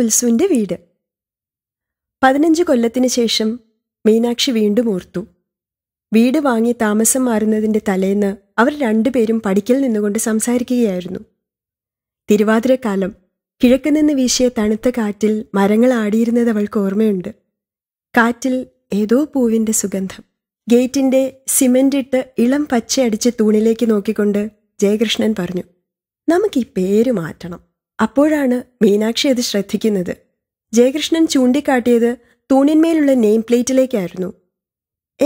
കുൽസുവിൻ്റെ വീട് പതിനഞ്ച് കൊല്ലത്തിന് ശേഷം മീനാക്ഷി വീണ്ടും ഓർത്തു വീട് വാങ്ങി താമസം മാറുന്നതിൻ്റെ തലേന്ന് അവർ രണ്ടുപേരും പഠിക്കൽ നിന്നുകൊണ്ട് സംസാരിക്കുകയായിരുന്നു തിരുവാതിരക്കാലം കിഴക്ക് നിന്ന് വീശിയ തണുത്ത കാറ്റിൽ മരങ്ങൾ ആടിയിരുന്നത് അവൾക്ക് ഓർമ്മയുണ്ട് കാറ്റിൽ ഏതോ പൂവിൻ്റെ സുഗന്ധം ഗേറ്റിൻ്റെ സിമെൻ്റ് ഇട്ട് ഇളം പച്ചയടിച്ച തൂണിലേക്ക് നോക്കിക്കൊണ്ട് ജയകൃഷ്ണൻ പറഞ്ഞു നമുക്ക് ഈ പേര് മാറ്റണം അപ്പോഴാണ് മീനാക്ഷി അത് ശ്രദ്ധിക്കുന്നത് ജയകൃഷ്ണൻ ചൂണ്ടിക്കാട്ടിയത് തൂണിന്മേലുള്ള നെയിം പ്ലേറ്റിലേക്കായിരുന്നു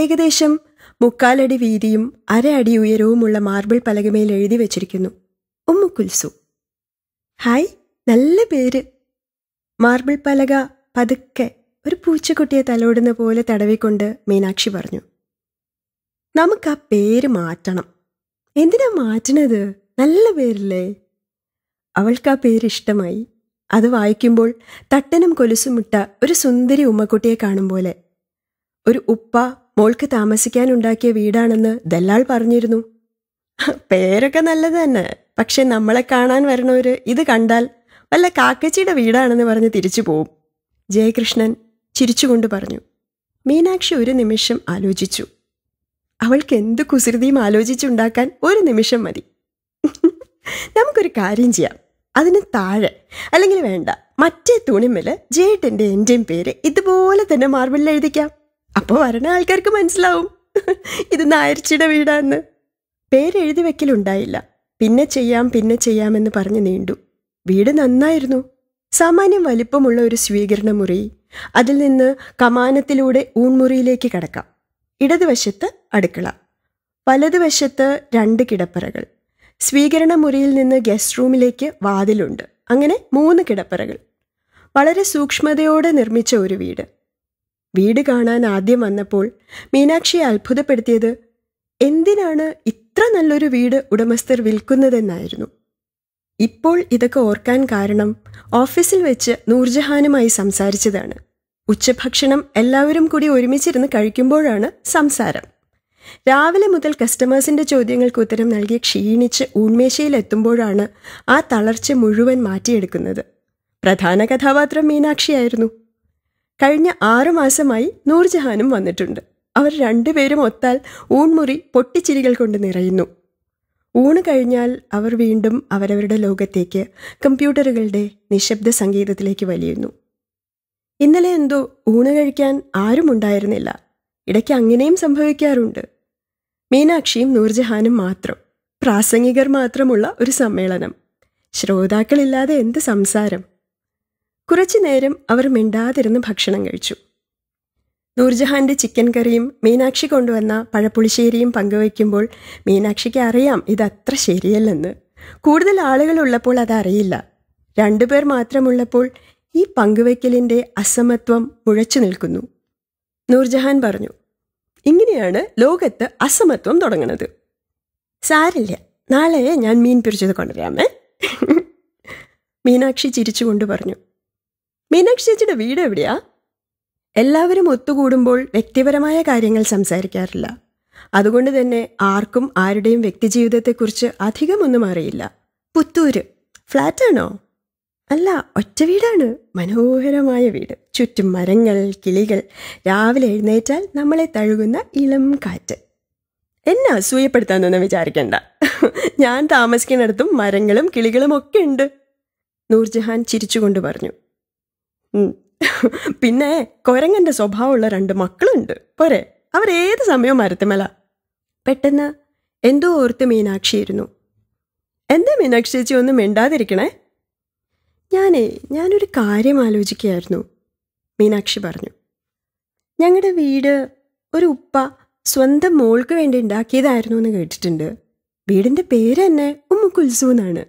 ഏകദേശം മുക്കാലടി വീതിയും അര അടി ഉയരവുമുള്ള മാർബിൾ പലകമേൽ എഴുതി വച്ചിരിക്കുന്നു ഉമ്മുക്കുൽസു ഹായ് നല്ല പേര് മാർബിൾ പലക പതുക്കെ ഒരു പൂച്ചക്കുട്ടിയെ തലോടുന്ന പോലെ തടവിക്കൊണ്ട് മീനാക്ഷി പറഞ്ഞു നമുക്ക് ആ പേര് മാറ്റണം എന്തിനാ മാറ്റണത് നല്ല പേരില്ലേ അവൾക്ക് ആ പേരിഷ്ടമായി അത് വായിക്കുമ്പോൾ തട്ടനും കൊലുസുമിട്ട ഒരു സുന്ദരി ഉമ്മക്കുട്ടിയെ കാണും പോലെ ഒരു ഉപ്പ മോൾക്ക് താമസിക്കാനുണ്ടാക്കിയ വീടാണെന്ന് ദല്ലാൾ പറഞ്ഞിരുന്നു പേരൊക്കെ നല്ലത് തന്നെ പക്ഷെ നമ്മളെ കാണാൻ വരണവർ ഇത് കണ്ടാൽ വല്ല കാക്കച്ചിയുടെ വീടാണെന്ന് പറഞ്ഞ് തിരിച്ചു പോവും ജയകൃഷ്ണൻ ചിരിച്ചുകൊണ്ട് പറഞ്ഞു മീനാക്ഷി ഒരു നിമിഷം ആലോചിച്ചു അവൾക്ക് എന്ത് കുസൃതിയും ആലോചിച്ചുണ്ടാക്കാൻ ഒരു നിമിഷം മതി നമുക്കൊരു കാര്യം ചെയ്യാം അതിന് താഴെ അല്ലെങ്കിൽ വേണ്ട മറ്റേ തുണിമേൽ ജേട്ടൻ്റെ എൻ്റെയും പേര് ഇതുപോലെ തന്നെ മാർബിളിൽ എഴുതിക്കാം അപ്പോൾ വരണ ആൾക്കാർക്ക് മനസ്സിലാവും ഇത് നായർച്ചിയുടെ വീടാന്ന് പേരെഴുതി വെക്കലുണ്ടായില്ല പിന്നെ ചെയ്യാം പിന്നെ ചെയ്യാമെന്ന് പറഞ്ഞ് നീണ്ടു വീട് നന്നായിരുന്നു സാമാന്യം വലിപ്പമുള്ള ഒരു സ്വീകരണ മുറി അതിൽ നിന്ന് കമാനത്തിലൂടെ ഊൺമുറിയിലേക്ക് കടക്കാം ഇടതുവശത്ത് അടുക്കള വലതുവശത്ത് രണ്ട് കിടപ്പറകൾ സ്വീകരണ മുറിയിൽ നിന്ന് ഗസ്റ്റ് റൂമിലേക്ക് വാതിലുണ്ട് അങ്ങനെ മൂന്ന് കിടപ്പറകൾ വളരെ സൂക്ഷ്മതയോടെ നിർമ്മിച്ച ഒരു വീട് വീട് കാണാൻ ആദ്യം വന്നപ്പോൾ മീനാക്ഷിയെ അത്ഭുതപ്പെടുത്തിയത് എന്തിനാണ് ഇത്ര നല്ലൊരു വീട് ഉടമസ്ഥർ വിൽക്കുന്നതെന്നായിരുന്നു ഇപ്പോൾ ഇതൊക്കെ ഓർക്കാൻ കാരണം ഓഫീസിൽ വെച്ച് നൂർജഹാനുമായി സംസാരിച്ചതാണ് ഉച്ചഭക്ഷണം എല്ലാവരും കൂടി ഒരുമിച്ചിരുന്ന് കഴിക്കുമ്പോഴാണ് സംസാരം രാവിലെ മുതൽ കസ്റ്റമേഴ്സിൻ്റെ ചോദ്യങ്ങൾക്ക് ഉത്തരം നൽകി ക്ഷീണിച്ച് ഉന്മേഷയിലെത്തുമ്പോഴാണ് ആ തളർച്ച മുഴുവൻ മാറ്റിയെടുക്കുന്നത് പ്രധാന കഥാപാത്രം മീനാക്ഷിയായിരുന്നു കഴിഞ്ഞ ആറു മാസമായി നൂർജഹാനും വന്നിട്ടുണ്ട് അവർ രണ്ടുപേരും ഒത്താൽ ഊൺമുറി പൊട്ടിച്ചിരികൾ കൊണ്ട് നിറയുന്നു ഊണ് കഴിഞ്ഞാൽ അവർ വീണ്ടും അവരവരുടെ ലോകത്തേക്ക് കമ്പ്യൂട്ടറുകളുടെ നിശബ്ദ സംഗീതത്തിലേക്ക് വലിയുന്നു ഇന്നലെ എന്തോ ഊണ് കഴിക്കാൻ ആരും ഉണ്ടായിരുന്നില്ല ഇടയ്ക്ക് അങ്ങനെയും സംഭവിക്കാറുണ്ട് മീനാക്ഷിയും നൂർജഹാനും മാത്രം പ്രാസംഗികർ മാത്രമുള്ള ഒരു സമ്മേളനം ശ്രോതാക്കളില്ലാതെ എന്ത് സംസാരം കുറച്ചു നേരം അവർ മിണ്ടാതിരുന്ന് ഭക്ഷണം കഴിച്ചു നൂർജഹാന്റെ ചിക്കൻ കറിയും മീനാക്ഷി കൊണ്ടുവന്ന പഴപ്പുളിശ്ശേരിയും പങ്കുവയ്ക്കുമ്പോൾ മീനാക്ഷിക്ക് അറിയാം ഇതത്ര ശരിയല്ലെന്ന് കൂടുതൽ ആളുകളുള്ളപ്പോൾ അതറിയില്ല രണ്ടുപേർ മാത്രമുള്ളപ്പോൾ ഈ പങ്കുവയ്ക്കലിൻ്റെ അസമത്വം മുഴച്ചു നിൽക്കുന്നു നൂർജഹാൻ പറഞ്ഞു ഇങ്ങനെയാണ് ലോകത്ത് അസമത്വം തുടങ്ങുന്നത് സാരില്ല നാളെ ഞാൻ മീൻ പിരിച്ചത് കൊണ്ടുവരാമേ മീനാക്ഷി ചിരിച്ചുകൊണ്ട് പറഞ്ഞു മീനാക്ഷി ചേച്ചിയുടെ വീട് എവിടെയാ എല്ലാവരും ഒത്തുകൂടുമ്പോൾ വ്യക്തിപരമായ കാര്യങ്ങൾ സംസാരിക്കാറില്ല അതുകൊണ്ട് തന്നെ ആർക്കും ആരുടെയും വ്യക്തിജീവിതത്തെക്കുറിച്ച് അധികമൊന്നും അറിയില്ല പുത്തൂര് ഫ്ലാറ്റാണോ അല്ല ഒറ്റ വീടാണ് മനോഹരമായ വീട് ചുറ്റും മരങ്ങൾ കിളികൾ രാവിലെ എഴുന്നേറ്റാൽ നമ്മളെ തഴുകുന്ന ഇളം കാറ്റ് എന്നെ അസൂയപ്പെടുത്താന്നൊന്നും വിചാരിക്കണ്ട ഞാൻ താമസിക്കുന്നിടത്തും മരങ്ങളും കിളികളും ഒക്കെ ഉണ്ട് നൂർജഹാൻ ചിരിച്ചുകൊണ്ട് പറഞ്ഞു പിന്നെ കൊരങ്ങൻ്റെ സ്വഭാവമുള്ള രണ്ട് മക്കളുണ്ട് പോരെ അവർ ഏത് സമയവും മരത്തുമല പെട്ടെന്ന് എന്തോ ഓർത്ത് മീനാക്ഷിയിരുന്നു എന്താ മീനാക്ഷി ചേച്ചി ഒന്നും മിണ്ടാതിരിക്കണേ ഞാനേ ഞാനൊരു കാര്യം ആലോചിക്കുകയായിരുന്നു മീനാക്ഷി പറഞ്ഞു ഞങ്ങളുടെ വീട് ഒരു ഉപ്പ സ്വന്തം മോൾക്ക് വേണ്ടി ഉണ്ടാക്കിയതായിരുന്നു എന്ന് കേട്ടിട്ടുണ്ട് വീടിൻ്റെ പേര് തന്നെ ഉമ്മു എന്നാണ്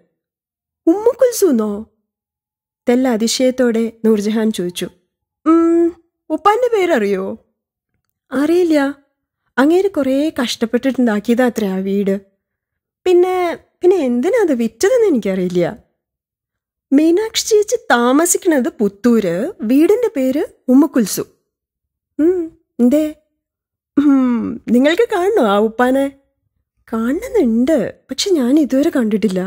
ഉമ്മുക്കുൽസു എന്നോ തെല്ല അതിശയത്തോടെ നൂർജഹാൻ ചോദിച്ചു ഉപ്പാൻ്റെ പേരറിയോ അറിയില്ല അങ്ങേര് കുറേ കഷ്ടപ്പെട്ടിട്ടുണ്ടാക്കിയതാ അത്രേ ആ വീട് പിന്നെ പിന്നെ എന്തിനാ അത് വിറ്റതെന്ന് എനിക്കറിയില്ല മീനാക്ഷി ചേച്ചി താമസിക്കുന്നത് പുത്തൂര് വീടിന്റെ പേര് ഉമ്മക്കുൽസു എന്തേ നിങ്ങൾക്ക് കാണണോ ആ ഉപ്പാനെ കാണുന്നുണ്ട് പക്ഷെ ഞാൻ ഇതുവരെ കണ്ടിട്ടില്ല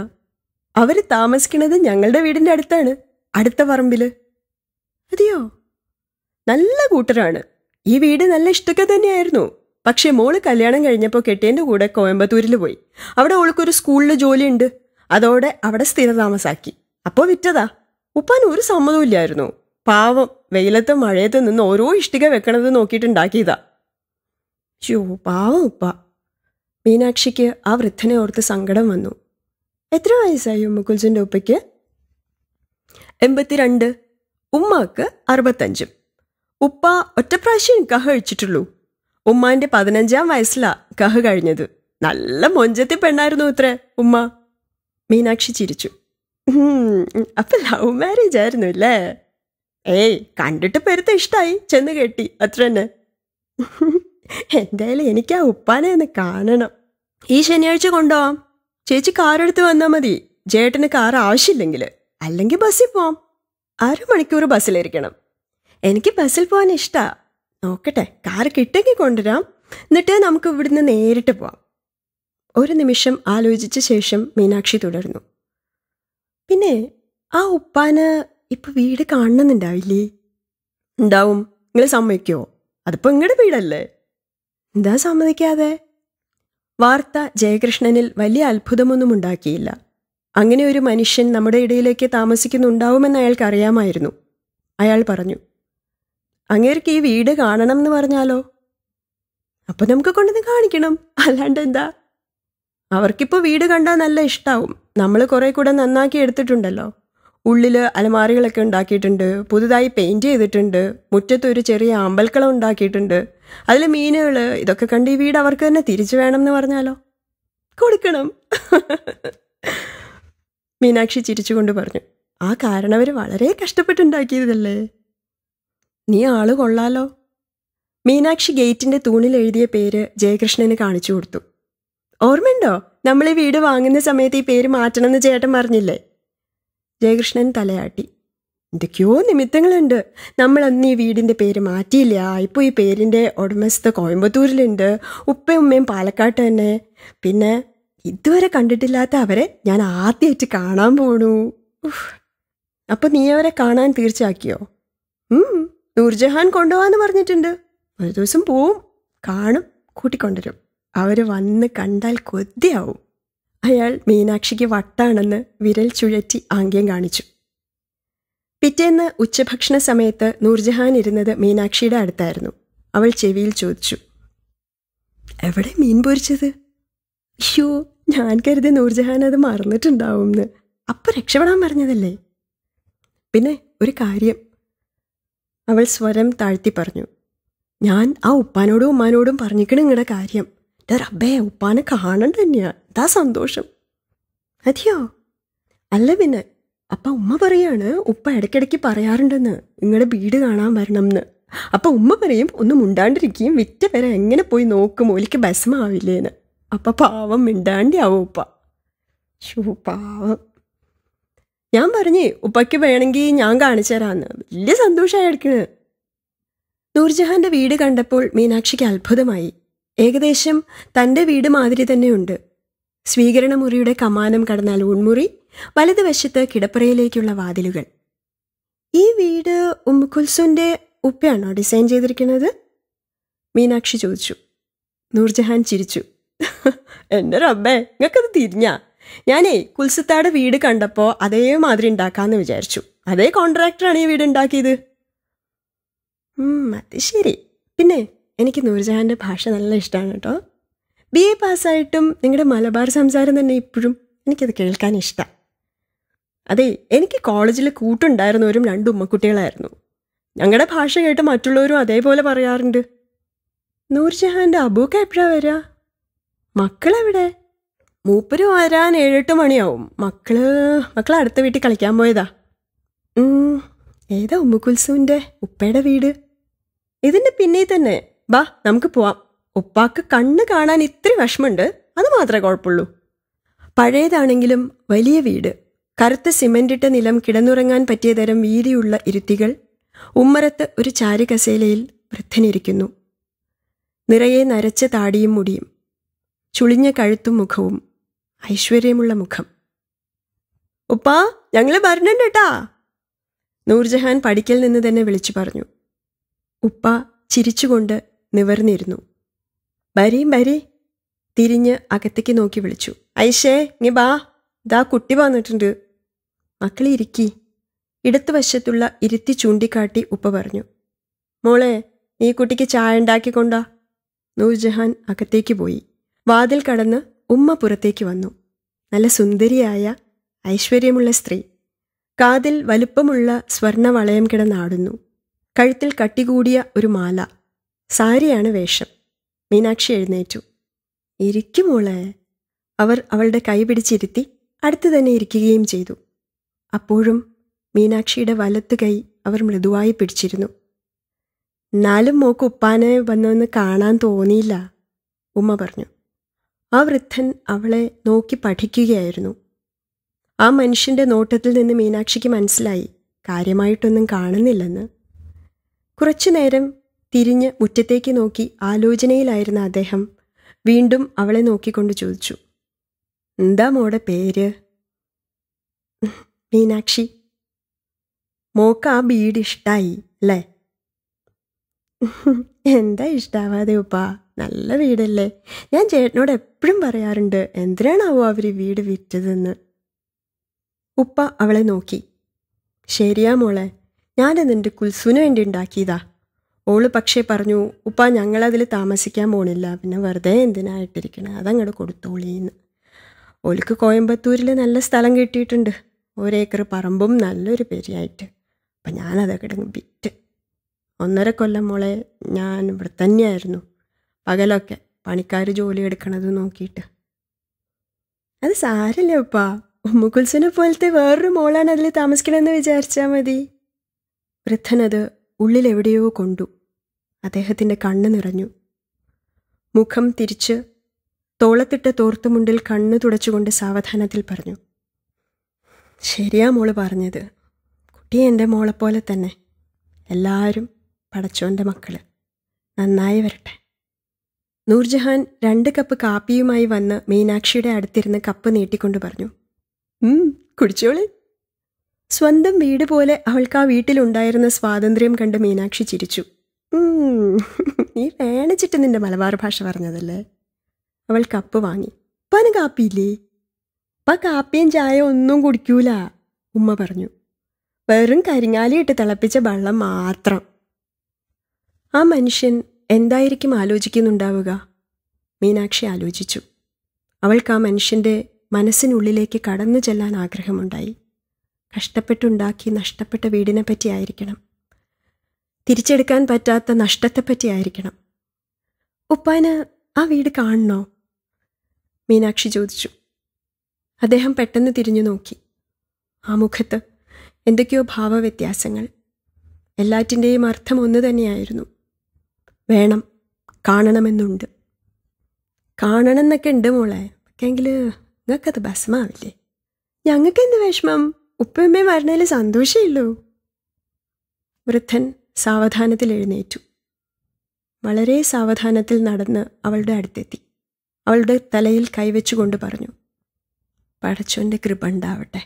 അവർ താമസിക്കുന്നത് ഞങ്ങളുടെ വീടിന്റെ അടുത്താണ് അടുത്ത പറമ്പില് അതെയോ നല്ല കൂട്ടരാണ് ഈ വീട് നല്ല ഇഷ്ടമൊക്കെ തന്നെയായിരുന്നു പക്ഷേ മോള് കല്യാണം കഴിഞ്ഞപ്പോൾ കെട്ടിയൻ്റെ കൂടെ കോയമ്പത്തൂരിൽ പോയി അവിടെ ഓൾക്കൊരു സ്കൂളിൽ ജോലിയുണ്ട് അതോടെ അവിടെ സ്ഥിരതാമസാക്കി അപ്പോ വിറ്റതാ ഉപ്പാൻ ഒരു സമ്മതവും ഇല്ലായിരുന്നു പാവം വെയിലത്ത് മഴയത്ത് നിന്ന് ഓരോ ഇഷ്ടിക വെക്കണത് നോക്കിയിട്ടുണ്ടാക്കിയതാ ഷോ പാവം ഉപ്പ മീനാക്ഷിക്ക് ആ വൃദ്ധനെ ഓർത്ത് സങ്കടം വന്നു എത്ര വയസ്സായി ഉമ്മക്കുൽസിൻ്റെ ഉപ്പയ്ക്ക് എൺപത്തിരണ്ട് ഉമ്മാക്ക് അറുപത്തഞ്ചും ഉപ്പ ഒറ്റപ്രാവശ്യം കഹ കഴിച്ചിട്ടുള്ളൂ ഉമ്മാന്റെ പതിനഞ്ചാം വയസ്സിലാ കഹ കഴിഞ്ഞത് നല്ല മൊഞ്ചത്തി പെണ്ണായിരുന്നു ഇത്രേ ഉമ്മ മീനാക്ഷി ചിരിച്ചു അപ്പൊ ലവ് മാരേജ് ആയിരുന്നു അല്ലേ ഏയ് കണ്ടിട്ട് പെരുത്ത ഇഷ്ടായി ചെന്ന് കെട്ടി അത്ര തന്നെ എന്തായാലും എനിക്ക് ആ ഉപ്പാനെ ഒന്ന് കാണണം ഈ ശനിയാഴ്ച കൊണ്ടുപോവാം ചേച്ചി കാറെടുത്ത് വന്നാൽ മതി ചേട്ടന് കാർ ആവശ്യമില്ലെങ്കിൽ അല്ലെങ്കിൽ ബസ്സിൽ പോവാം അരമണിക്കൂർ ബസ്സിലിരിക്കണം എനിക്ക് ബസ്സിൽ പോകാൻ ഇഷ്ടമാണ് നോക്കട്ടെ കാർ കിട്ടെങ്കിൽ കൊണ്ടുവരാം എന്നിട്ട് നമുക്ക് ഇവിടുന്ന് നേരിട്ട് പോവാം ഒരു നിമിഷം ആലോചിച്ച ശേഷം മീനാക്ഷി തുടർന്നു പിന്നെ ആ ഉപ്പാന് ഇപ്പൊ വീട് കാണണമെന്നുണ്ടാവില്ലേ ഉണ്ടാവും നിങ്ങൾ സമ്മതിക്കോ അതിപ്പോ നിങ്ങളുടെ വീടല്ലേ എന്താ സമ്മതിക്കാതെ വാർത്ത ജയകൃഷ്ണനിൽ വലിയ അത്ഭുതമൊന്നും ഉണ്ടാക്കിയില്ല അങ്ങനെ ഒരു മനുഷ്യൻ നമ്മുടെ ഇടയിലേക്ക് താമസിക്കുന്നുണ്ടാവുമെന്ന് അയാൾക്ക് അറിയാമായിരുന്നു അയാൾ പറഞ്ഞു അങ്ങേർക്ക് ഈ വീട് കാണണം എന്ന് പറഞ്ഞാലോ അപ്പൊ നമുക്ക് കൊണ്ടുവന്ന് കാണിക്കണം അല്ലാണ്ട് എന്താ അവർക്കിപ്പോ വീട് കണ്ടാൽ നല്ല ഇഷ്ടാവും നമ്മൾ കുറേ കൂടെ നന്നാക്കി എടുത്തിട്ടുണ്ടല്ലോ ഉള്ളിൽ അലമാരികളൊക്കെ ഉണ്ടാക്കിയിട്ടുണ്ട് പുതുതായി പെയിൻറ് ചെയ്തിട്ടുണ്ട് മുറ്റത്തൊരു ചെറിയ അമ്പൽക്കളം ഉണ്ടാക്കിയിട്ടുണ്ട് അതിൽ മീനുകൾ ഇതൊക്കെ കണ്ട് ഈ വീട് അവർക്ക് തന്നെ തിരിച്ചു വേണം എന്ന് പറഞ്ഞാലോ കൊടുക്കണം മീനാക്ഷി ചിരിച്ചുകൊണ്ട് പറഞ്ഞു ആ കാരണം അവർ വളരെ കഷ്ടപ്പെട്ടുണ്ടാക്കിയതല്ലേ നീ ആള് കൊള്ളാലോ മീനാക്ഷി ഗേറ്റിൻ്റെ തൂണിൽ എഴുതിയ പേര് ജയകൃഷ്ണന് കാണിച്ചു കൊടുത്തു ഓർമ്മയുണ്ടോ നമ്മൾ ഈ വീട് വാങ്ങുന്ന സമയത്ത് ഈ പേര് മാറ്റണമെന്ന് ചേട്ടൻ പറഞ്ഞില്ലേ ജയകൃഷ്ണൻ തലയാട്ടി എന്തൊക്കെയോ നിമിത്തങ്ങളുണ്ട് നമ്മൾ അന്ന് ഈ വീടിൻ്റെ പേര് മാറ്റിയില്ല ഇപ്പോൾ ഈ പേരിൻ്റെ ഉടമസ്ഥ കോയമ്പത്തൂരിലുണ്ട് ഉപ്പയും ഉമ്മയും പാലക്കാട്ട് തന്നെ പിന്നെ ഇതുവരെ കണ്ടിട്ടില്ലാത്ത അവരെ ഞാൻ ആദ്യമായിട്ട് കാണാൻ പോണു അപ്പോൾ നീ അവരെ കാണാൻ തീർച്ചയാക്കിയോ നൂർജഹാൻ കൊണ്ടുപോകാന്ന് പറഞ്ഞിട്ടുണ്ട് ഒരു ദിവസം പോവും കാണും കൂട്ടിക്കൊണ്ടുവരും അവർ വന്ന് കണ്ടാൽ കൊതിയാവും അയാൾ മീനാക്ഷിക്ക് വട്ടാണെന്ന് വിരൽ ചുഴറ്റി ആംഗ്യം കാണിച്ചു പിറ്റേന്ന് ഉച്ചഭക്ഷണ സമയത്ത് നൂർജഹാൻ ഇരുന്നത് മീനാക്ഷിയുടെ അടുത്തായിരുന്നു അവൾ ചെവിയിൽ ചോദിച്ചു എവിടെ മീൻ പൊരിച്ചത് അയ്യോ ഞാൻ കരുതി നൂർജഹാൻ അത് മറന്നിട്ടുണ്ടാവും എന്ന് അപ്പോൾ രക്ഷപ്പെടാൻ പറഞ്ഞതല്ലേ പിന്നെ ഒരു കാര്യം അവൾ സ്വരം താഴ്ത്തി പറഞ്ഞു ഞാൻ ആ ഉപ്പാനോടും ഉമ്മാനോടും പറഞ്ഞിക്കണം നിങ്ങളുടെ കാര്യം എൻ്റെ ഒരു ഉപ്പാനെ കാണണ്ട തന്നെയാ ഇതാ സന്തോഷം അതെയോ അല്ല പിന്നെ അപ്പ ഉമ്മ പറയാണ് ഉപ്പ ഇടയ്ക്കിടയ്ക്ക് പറയാറുണ്ടെന്ന് നിങ്ങളുടെ വീട് കാണാൻ വരണം എന്ന് അപ്പം ഉമ്മ പറയും ഒന്ന് മുണ്ടാണ്ടിരിക്കുകയും വിറ്റ വരെ എങ്ങനെ പോയി നോക്കും ഒലിക്ക് ഭസമാവില്ലേന്ന് അപ്പ പാവം മിണ്ടാണ്ടിയാവും ഉപ്പ ഷൂ പാവം ഞാൻ പറഞ്ഞേ ഉപ്പയ്ക്ക് വേണമെങ്കിൽ ഞാൻ കാണിച്ചു തരാമെന്ന് വലിയ സന്തോഷമായി നൂർജഹാന്റെ വീട് കണ്ടപ്പോൾ മീനാക്ഷിക്ക് അത്ഭുതമായി ഏകദേശം തൻ്റെ വീട് മാതിരി തന്നെയുണ്ട് സ്വീകരണമുറിയുടെ കമാനം കടന്നാൽ ഉൺമുറി വലതുവശത്ത് കിടപ്പറയിലേക്കുള്ള വാതിലുകൾ ഈ വീട് ഉമ്മുഖുൽസുൻ്റെ ഉപ്പയാണോ ഡിസൈൻ ചെയ്തിരിക്കുന്നത് മീനാക്ഷി ചോദിച്ചു നൂർജഹാൻ ചിരിച്ചു എന്നെ റബ്ബേ നിങ്ങൾക്കത് തിരിഞ്ഞാ ഞാനേ കുൽസത്താട് വീട് കണ്ടപ്പോൾ അതേമാതിരി ഉണ്ടാക്കാന്ന് വിചാരിച്ചു അതേ കോൺട്രാക്ടറാണ് ഈ വീട് ഉണ്ടാക്കിയത് അത് ശരി പിന്നെ എനിക്ക് നൂർജഹാൻ്റെ ഭാഷ നല്ല ഇഷ്ടമാണ് കേട്ടോ ബി എ പാസ്സായിട്ടും നിങ്ങളുടെ മലബാർ സംസാരം തന്നെ ഇപ്പോഴും എനിക്കത് കേൾക്കാൻ ഇഷ്ടമാണ് അതെ എനിക്ക് കോളേജിൽ കൂട്ടുണ്ടായിരുന്നവരും രണ്ട് ഉമ്മക്കുട്ടികളായിരുന്നു ഞങ്ങളുടെ ഭാഷ കേട്ട് മറ്റുള്ളവരും അതേപോലെ പറയാറുണ്ട് നൂർജഹാൻ്റെ അബൂക്ക എപ്പോഴാ വരാ മക്കളെവിടെ മൂപ്പര് വരാൻ ഏഴെട്ട് മണിയാവും മക്കള് മക്കൾ അടുത്ത വീട്ടിൽ കളിക്കാൻ പോയതാ ഏതാ ഉമ്മുക്കുൽസുവിൻ്റെ ഉപ്പയുടെ വീട് ഇതിൻ്റെ പിന്നെ തന്നെ ബാ നമുക്ക് പോവാം ഉപ്പാക്ക് കണ്ണ് കാണാൻ ഇത്തിരി വിഷമുണ്ട് അത് മാത്രമേ കുഴപ്പമുള്ളൂ പഴയതാണെങ്കിലും വലിയ വീട് കറുത്ത സിമെന്റിട്ട നിലം കിടന്നുറങ്ങാൻ പറ്റിയ തരം വീതിയുള്ള ഇരുത്തികൾ ഉമ്മരത്ത് ഒരു ചാരുകസേലയിൽ വൃദ്ധനിരിക്കുന്നു നിറയെ നരച്ച താടിയും മുടിയും ചുളിഞ്ഞ കഴുത്തും മുഖവും ഐശ്വര്യമുള്ള മുഖം ഉപ്പാ ഞങ്ങൾ വരണുണ്ട് കേട്ടാ നൂർജഹാൻ പഠിക്കൽ നിന്ന് തന്നെ വിളിച്ചു പറഞ്ഞു ഉപ്പ ചിരിച്ചുകൊണ്ട് നിവർന്നിരുന്നു ബരി ബരി തിരിഞ്ഞ് അകത്തേക്ക് നോക്കി വിളിച്ചു ഐഷേ നീ ബാ ദാ കുട്ടി വന്നിട്ടുണ്ട് മക്കളെ ഇരിക്കി ഇടത്തുവശത്തുള്ള ഇരുത്തി ചൂണ്ടിക്കാട്ടി ഉപ്പ പറഞ്ഞു മോളെ നീ കുട്ടിക്ക് ചായ ഉണ്ടാക്കിക്കൊണ്ടാ നൂർജഹാൻ അകത്തേക്ക് പോയി വാതിൽ കടന്ന് ഉമ്മ പുറത്തേക്ക് വന്നു നല്ല സുന്ദരിയായ ഐശ്വര്യമുള്ള സ്ത്രീ കാതിൽ വലുപ്പമുള്ള സ്വർണവളയം കിടന്നാടുന്നു കഴുത്തിൽ കട്ടികൂടിയ ഒരു മാല സാരിയാണ് വേഷം മീനാക്ഷി എഴുന്നേറ്റു ഇരിക്കുമോളെ അവർ അവളുടെ കൈ പിടിച്ചിരുത്തി അടുത്തു തന്നെ ഇരിക്കുകയും ചെയ്തു അപ്പോഴും മീനാക്ഷിയുടെ വലത്തു കൈ അവർ മൃദുവായി പിടിച്ചിരുന്നു നാലും മോക്ക് ഉപ്പാനെ വന്നൊന്ന് കാണാൻ തോന്നിയില്ല ഉമ്മ പറഞ്ഞു ആ വൃദ്ധൻ അവളെ നോക്കി പഠിക്കുകയായിരുന്നു ആ മനുഷ്യന്റെ നോട്ടത്തിൽ നിന്ന് മീനാക്ഷിക്ക് മനസ്സിലായി കാര്യമായിട്ടൊന്നും കാണുന്നില്ലെന്ന് കുറച്ചു നേരം തിരിഞ്ഞ് മുറ്റത്തേക്ക് നോക്കി ആലോചനയിലായിരുന്ന അദ്ദേഹം വീണ്ടും അവളെ നോക്കിക്കൊണ്ട് ചോദിച്ചു എന്താ മോടെ പേര് മീനാക്ഷി മോക്ക് ആ ബീഡ് ഇഷ്ടായി അല്ലേ എന്താ ഇഷ്ടാവാതെ ഉപ്പാ നല്ല വീടല്ലേ ഞാൻ ചേട്ടനോട് എപ്പോഴും പറയാറുണ്ട് എന്തിനാണാവോ അവർ വീട് വിറ്റതെന്ന് ഉപ്പ അവളെ നോക്കി ശരിയാ മോളെ ഞാനത് എൻ്റെ കുൽസുവിന് വേണ്ടി ഉണ്ടാക്കിയതാ ഓള് പക്ഷേ പറഞ്ഞു ഉപ്പ ഞങ്ങളതിൽ താമസിക്കാൻ പോണില്ല പിന്നെ വെറുതെ എന്തിനായിട്ടിരിക്കണം അതങ്ങോട്ട് കൊടുത്തോളീന്ന് ഓൾക്ക് കോയമ്പത്തൂരിൽ നല്ല സ്ഥലം കിട്ടിയിട്ടുണ്ട് ഒരേക്കർ പറമ്പും നല്ലൊരു പെരിയായിട്ട് അപ്പം ഞാനതൊക്കെ വിറ്റ് ഒന്നര കൊല്ലം മോളെ ഞാൻ ഇവിടെ തന്നെയായിരുന്നു പകലൊക്കെ പണിക്കാർ ജോലി എടുക്കണത് നോക്കിയിട്ട് അത് സാരല്ല ഉപ്പാ ഉമ്മുക്കുൽസിനെ പോലത്തെ വേറൊരു മോളാണ് അതിൽ താമസിക്കണമെന്ന് വിചാരിച്ചാൽ മതി വൃദ്ധനത് ഉള്ളിലെവിടെയോ കൊണ്ടു അദ്ദേഹത്തിൻ്റെ കണ്ണ് നിറഞ്ഞു മുഖം തിരിച്ച് തോളത്തിട്ട തോർത്തുമുണ്ടിൽ കണ്ണ് തുടച്ചുകൊണ്ട് സാവധാനത്തിൽ പറഞ്ഞു ശരിയാ മോള് പറഞ്ഞത് കുട്ടി എൻ്റെ മോളെപ്പോലെ തന്നെ എല്ലാവരും പടച്ചോൻ്റെ മക്കൾ നന്നായി വരട്ടെ നൂർജഹാൻ രണ്ട് കപ്പ് കാപ്പിയുമായി വന്ന് മീനാക്ഷിയുടെ അടുത്തിരുന്ന് കപ്പ് നീട്ടിക്കൊണ്ട് പറഞ്ഞു കുടിച്ചോളി സ്വന്തം വീട് പോലെ അവൾക്ക് ആ വീട്ടിലുണ്ടായിരുന്ന സ്വാതന്ത്ര്യം കണ്ട് മീനാക്ഷി ചിരിച്ചു നീ വേണിച്ചിട്ട് നിന്റെ മലബാർ ഭാഷ പറഞ്ഞതല്ലേ അവൾ കപ്പ് വാങ്ങി പന കാപ്പിയില്ലേ ഉപ്പ കാപ്പിയും ചായ ഒന്നും കുടിക്കൂല ഉമ്മ പറഞ്ഞു വെറും കരിങ്ങാലി ഇട്ട് തിളപ്പിച്ച വെള്ളം മാത്രം ആ മനുഷ്യൻ എന്തായിരിക്കും ആലോചിക്കുന്നുണ്ടാവുക മീനാക്ഷി ആലോചിച്ചു അവൾക്ക് ആ മനുഷ്യൻ്റെ മനസ്സിനുള്ളിലേക്ക് കടന്നു ചെല്ലാൻ ആഗ്രഹമുണ്ടായി കഷ്ടപ്പെട്ടുണ്ടാക്കി നഷ്ടപ്പെട്ട വീടിനെ പറ്റിയായിരിക്കണം തിരിച്ചെടുക്കാൻ പറ്റാത്ത ആയിരിക്കണം ഉപ്പാന് ആ വീട് കാണണോ മീനാക്ഷി ചോദിച്ചു അദ്ദേഹം പെട്ടെന്ന് തിരിഞ്ഞു നോക്കി ആ മുഖത്ത് എന്തൊക്കെയോ ഭാവവ്യത്യാസങ്ങൾ എല്ലാറ്റിൻ്റെയും അർത്ഥം ഒന്ന് തന്നെയായിരുന്നു വേണം കാണണമെന്നുണ്ട് കാണണമെന്നൊക്കെ ഉണ്ട് മോളെ ഒക്കെങ്കിൽ നിങ്ങൾക്കത് ഭസമാവില്ലേ ഞങ്ങൾക്കെന്ത് വിഷമം ഉപ്പയമ്മയും വരണേൽ സന്തോഷമില്ലോ വൃദ്ധൻ സാവധാനത്തിൽ എഴുന്നേറ്റു വളരെ സാവധാനത്തിൽ നടന്ന് അവളുടെ അടുത്തെത്തി അവളുടെ തലയിൽ കൈവച്ചുകൊണ്ട് പറഞ്ഞു പടച്ചോൻ്റെ കൃപ ഉണ്ടാവട്ടെ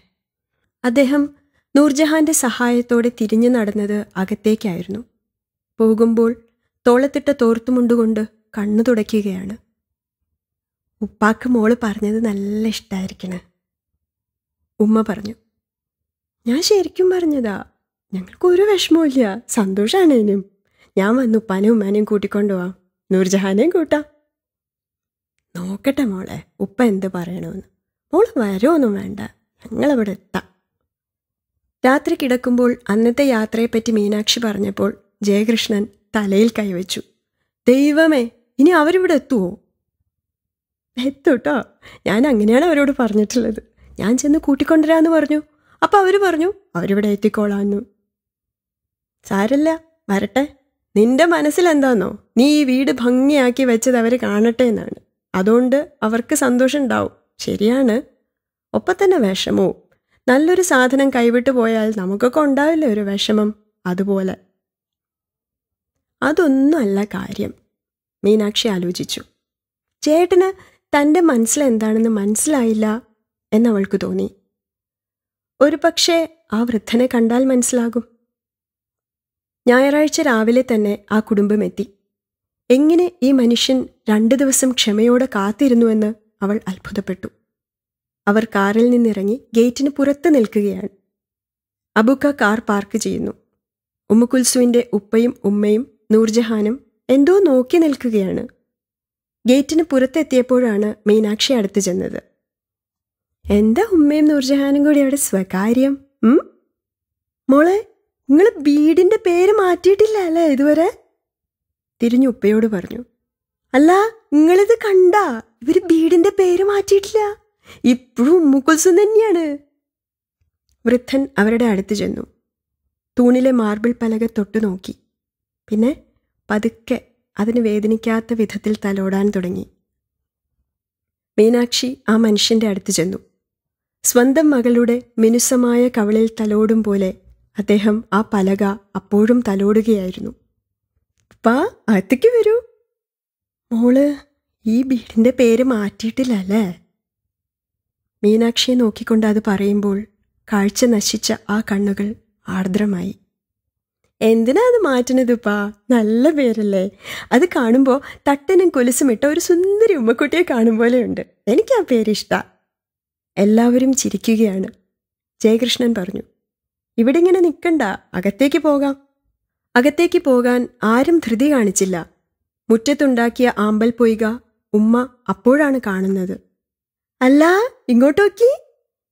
അദ്ദേഹം നൂർജഹാന്റെ സഹായത്തോടെ തിരിഞ്ഞു നടന്നത് അകത്തേക്കായിരുന്നു പോകുമ്പോൾ തോളത്തിട്ട തോർത്തുമുണ്ടുകൊണ്ട് കണ്ണു തുടയ്ക്കുകയാണ് ഉപ്പാക്ക് മോള് പറഞ്ഞത് നല്ല ഇഷ്ടമായിരിക്കണേ ഉമ്മ പറഞ്ഞു ഞാൻ ശരിക്കും പറഞ്ഞതാ ഞങ്ങൾക്ക് ഒരു വിഷമമില്ല സന്തോഷമാണ് ഇനും ഞാൻ വന്നു ഉപ്പാനെയും ഉമ്മാനെയും കൂട്ടിക്കൊണ്ടു പോവാം നൂർജഹാനെയും കൂട്ടാം നോക്കട്ടെ മോളെ ഉപ്പ എന്ത് പറയണമെന്ന് മോൾ വരുമൊന്നും വേണ്ട ഞങ്ങളവിടെ എത്താം രാത്രി കിടക്കുമ്പോൾ അന്നത്തെ യാത്രയെപ്പറ്റി മീനാക്ഷി പറഞ്ഞപ്പോൾ ജയകൃഷ്ണൻ തലയിൽ കൈവച്ചു ദൈവമേ ഇനി അവരിവിടെ എത്തുമോ എത്തൂട്ടോ ഞാൻ അങ്ങനെയാണ് അവരോട് പറഞ്ഞിട്ടുള്ളത് ഞാൻ ചെന്ന് കൂട്ടിക്കൊണ്ടുവരാമെന്ന് പറഞ്ഞു അപ്പോൾ അവർ പറഞ്ഞു അവരിവിടെ എത്തിക്കോളാമെന്നു സാരല്ല വരട്ടെ നിന്റെ മനസ്സിലെന്താന്നോ നീ ഈ വീട് ഭംഗിയാക്കി വെച്ചത് അവർ കാണട്ടെ എന്നാണ് അതുകൊണ്ട് അവർക്ക് സന്തോഷം ഉണ്ടാവും ശരിയാണ് ഒപ്പം തന്നെ വിഷമവും നല്ലൊരു സാധനം കൈവിട്ടു പോയാൽ നമുക്കൊക്കെ ഉണ്ടാവില്ല ഒരു വിഷമം അതുപോലെ അതൊന്നുമല്ല കാര്യം മീനാക്ഷി ആലോചിച്ചു ചേട്ടന് തൻ്റെ മനസ്സിലെന്താണെന്ന് മനസ്സിലായില്ല എന്നവൾക്ക് തോന്നി ഒരു പക്ഷേ ആ വൃദ്ധനെ കണ്ടാൽ മനസ്സിലാകും ഞായറാഴ്ച രാവിലെ തന്നെ ആ കുടുംബം എത്തി എങ്ങനെ ഈ മനുഷ്യൻ രണ്ടു ദിവസം ക്ഷമയോടെ കാത്തിരുന്നുവെന്ന് അവൾ അത്ഭുതപ്പെട്ടു അവർ കാറിൽ നിന്നിറങ്ങി ഗേറ്റിന് പുറത്ത് നിൽക്കുകയാണ് അബുക്ക കാർ പാർക്ക് ചെയ്യുന്നു ഉമ്മുകുൽസുവിൻ്റെ ഉപ്പയും ഉമ്മയും നൂർജഹാനും എന്തോ നോക്കി നിൽക്കുകയാണ് ഗേറ്റിന് പുറത്തെത്തിയപ്പോഴാണ് മീനാക്ഷി അടുത്ത് ചെന്നത് എന്താ ഉമ്മയും നൂർജഹാനും കൂടി അവിടെ സ്വകാര്യം മോളെ നിങ്ങൾ ബീഡിന്റെ പേര് മാറ്റിയിട്ടില്ല അല്ലേ ഇതുവരെ തിരിഞ്ഞു ഉപ്പയോട് പറഞ്ഞു അല്ല നിങ്ങളിത് കണ്ട ഇവർ ബീഡിന്റെ പേര് മാറ്റിയിട്ടില്ല ഇപ്പോഴും ഉമ്മുക്കുൽസും തന്നെയാണ് വൃദ്ധൻ അവരുടെ അടുത്ത് ചെന്നു തൂണിലെ മാർബിൾ പലക തൊട്ടു നോക്കി പിന്നെ പതുക്കെ അതിന് വേദനിക്കാത്ത വിധത്തിൽ തലോടാൻ തുടങ്ങി മീനാക്ഷി ആ മനുഷ്യൻ്റെ അടുത്ത് ചെന്നു സ്വന്തം മകളുടെ മിനുസമായ കവളിൽ തലോടും പോലെ അദ്ദേഹം ആ പലക അപ്പോഴും തലോടുകയായിരുന്നു വാ അകത്തേക്ക് വരൂ മോള് ഈ വീടിൻ്റെ പേര് മാറ്റിയിട്ടില്ലല്ലേ മീനാക്ഷിയെ നോക്കിക്കൊണ്ട് അത് പറയുമ്പോൾ കാഴ്ച നശിച്ച ആ കണ്ണുകൾ ആർദ്രമായി എന്തിനാ അത് മാറ്റണതിപ്പാ നല്ല പേരല്ലേ അത് കാണുമ്പോൾ തട്ടനും ഇട്ട ഒരു സുന്ദരി ഉമ്മക്കുട്ടിയെ കാണും പോലെയുണ്ട് എനിക്ക് ആ പേരിഷ്ട എല്ലാവരും ചിരിക്കുകയാണ് ജയകൃഷ്ണൻ പറഞ്ഞു ഇവിടെ ഇങ്ങനെ നിൽക്കണ്ട അകത്തേക്ക് പോകാം അകത്തേക്ക് പോകാൻ ആരും ധൃതി കാണിച്ചില്ല മുറ്റത്തുണ്ടാക്കിയ ആമ്പൽ പൊയ്ക ഉമ്മ അപ്പോഴാണ് കാണുന്നത് അല്ല ഇങ്ങോട്ടോക്കി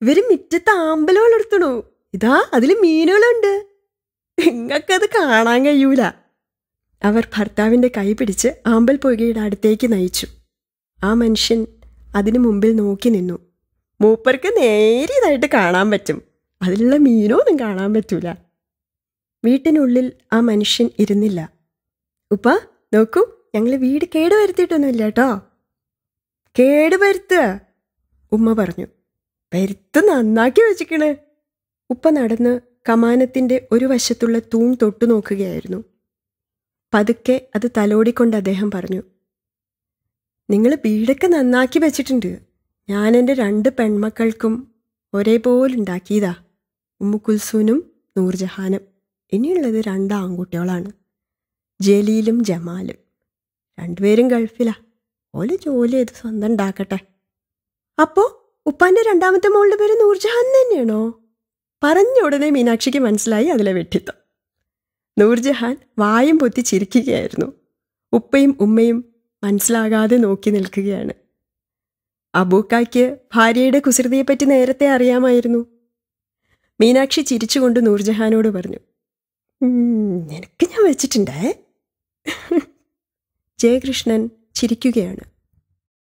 ഇവര് മുറ്റത്ത് ആമ്പലോൾ എടുത്തണു ഇതാ അതിൽ മീനുകളുണ്ട് നിങ്ങൾക്കത് കാണാൻ കഴിയൂല അവർ ഭർത്താവിൻ്റെ കൈ പിടിച്ച് ആമ്പൽ പൊയ്കയുടെ അടുത്തേക്ക് നയിച്ചു ആ മനുഷ്യൻ അതിനു മുമ്പിൽ നോക്കി നിന്നു മൂപ്പർക്ക് നേരിയതായിട്ട് കാണാൻ പറ്റും അതിലുള്ള ഒന്നും കാണാൻ പറ്റൂല വീട്ടിനുള്ളിൽ ആ മനുഷ്യൻ ഇരുന്നില്ല ഉപ്പ നോക്കൂ ഞങ്ങൾ വീട് കേടുവരുത്തിയിട്ടൊന്നുമില്ല കേട്ടോ കേടുവരുത്തുക ഉമ്മ പറഞ്ഞു വരുത്ത് നന്നാക്കി വെച്ചിക്കണ് ഉപ്പ നടന്ന് കമാനത്തിൻ്റെ ഒരു വശത്തുള്ള തൂൺ തൊട്ടു നോക്കുകയായിരുന്നു പതുക്കെ അത് തലോടിക്കൊണ്ട് അദ്ദേഹം പറഞ്ഞു നിങ്ങൾ വീടൊക്കെ നന്നാക്കി വെച്ചിട്ടുണ്ട് ഞാൻ എൻ്റെ രണ്ട് പെൺമക്കൾക്കും ഒരേപോലെ ഉണ്ടാക്കിയതാ ഉമ്മു കുൽസൂനും നൂർജഹാനും ഇനിയുള്ളത് രണ്ട് ആൺകുട്ടികളാണ് ജലീലും ജമാലും രണ്ടുപേരും ഗൾഫിലാ ഓല് ജോലി ചെയ്ത് സ്വന്തം ഉണ്ടാക്കട്ടെ അപ്പോ ഉപ്പാന്റെ രണ്ടാമത്തെ മോളുടെ പേര് നൂർജഹാൻ തന്നെയാണോ പറഞ്ഞ ഉടനെ മീനാക്ഷിക്ക് മനസ്സിലായി അതിലെ വെട്ടിത്തം നൂർജഹാൻ വായും പൊത്തി ചിരിക്കുകയായിരുന്നു ഉപ്പയും ഉമ്മയും മനസ്സിലാകാതെ നോക്കി നിൽക്കുകയാണ് അബൂക്കായ്ക്ക് ഭാര്യയുടെ കുസൃതിയെപ്പറ്റി നേരത്തെ അറിയാമായിരുന്നു മീനാക്ഷി ചിരിച്ചുകൊണ്ട് നൂർജഹാനോട് പറഞ്ഞു നിനക്ക് ഞാൻ വെച്ചിട്ടുണ്ടേ ജയകൃഷ്ണൻ ചിരിക്കുകയാണ്